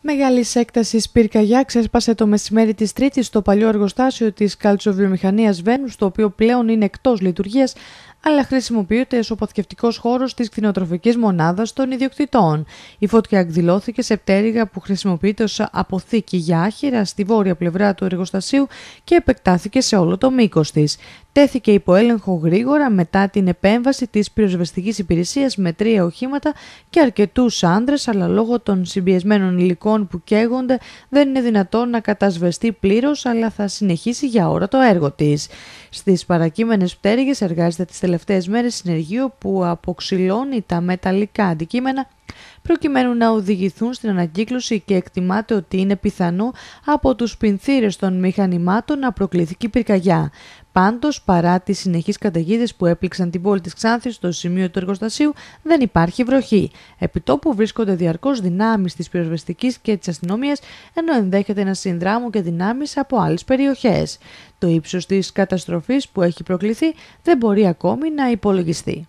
Μεγάλης έκτασης πυρκαγιά ξέσπασε το μεσημέρι της Τρίτης στο παλιό εργοστάσιο της καλτσοβιομηχανίας Βένους, το οποίο πλέον είναι εκτός λειτουργίας αλλά χρησιμοποιείται ως αποθηκευτικός χώρος της κτηνοτροφικής μονάδας των ιδιοκτητών. Η φωτιά εκδηλώθηκε σε πτέρυγα που χρησιμοποιείται ως αποθήκη για άχυρα στη βόρεια πλευρά του εργοστασίου και επεκτάθηκε σε όλο το μήκος της. Τέθηκε υπό έλεγχο γρήγορα μετά την επέμβαση της πυροσβεστικής υπηρεσίας με τρία οχήματα και αρκετούς άντρες, αλλά λόγω των συμπιεσμένων υλικών που καίγονται δεν είναι δυνατόν να κατασβεστεί πλήρως, αλλά θα συνεχίσει για ώρα το έργο της. Στις παρακείμενες πτέρυγες εργάζεται τις τελευταίες μέρες συνεργείο που αποξυλώνει τα μεταλλικά αντικείμενα προκειμένου να οδηγηθούν στην ανακύκλωση και εκτιμάται ότι είναι πιθανό από τους πινθύρες των μηχανημάτων να προκληθεί πυρκαγιά. Πάντως, παρά τις συνεχείς καταγίδες που έπληξαν την πόλη της Ξάνθης στο σημείο του εργοστασίου, δεν υπάρχει βροχή. Επιτόπου βρίσκονται διαρκώς δυνάμεις της πυροσβεστικής και της αστυνομίας, ενώ ενδέχεται να συνδράμουν και δυνάμεις από άλλες περιοχές. Το ύψος της καταστροφής που έχει προκληθεί δεν μπορεί ακόμη να υπολογιστεί.